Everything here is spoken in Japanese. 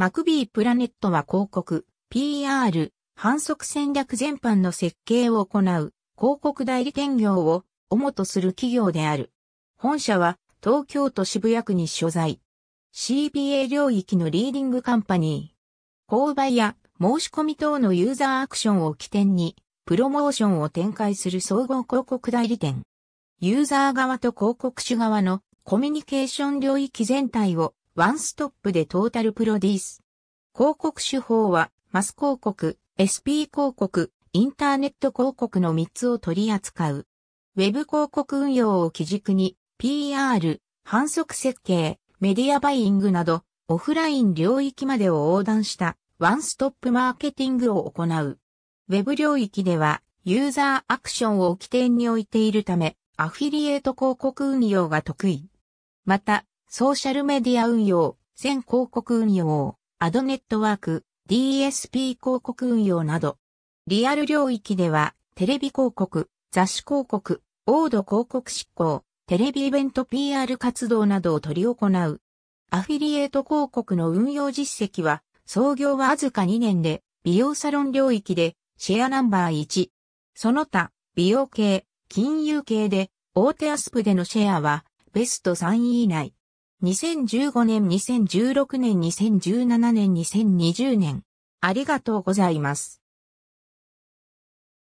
マクビープラネットは広告、PR、反則戦略全般の設計を行う広告代理店業を主とする企業である。本社は東京都渋谷区に所在。CBA 領域のリーディングカンパニー。購買や申し込み等のユーザーアクションを起点に、プロモーションを展開する総合広告代理店。ユーザー側と広告主側のコミュニケーション領域全体をワンストップでトータルプロデュース。広告手法は、マス広告、SP 広告、インターネット広告の3つを取り扱う。ウェブ広告運用を基軸に、PR、反則設計、メディアバイイングなど、オフライン領域までを横断したワンストップマーケティングを行う。ウェブ領域では、ユーザーアクションを起点に置いているため、アフィリエイト広告運用が得意。また、ソーシャルメディア運用、全広告運用、アドネットワーク、DSP 広告運用など、リアル領域では、テレビ広告、雑誌広告、オード広告執行、テレビイベント PR 活動などを取り行う。アフィリエイト広告の運用実績は、創業はわずか2年で、美容サロン領域で、シェアナンバー1。その他、美容系、金融系で、大手アスプでのシェアは、ベスト3位以内。2015年、2016年、2017年、2020年。ありがとうございます。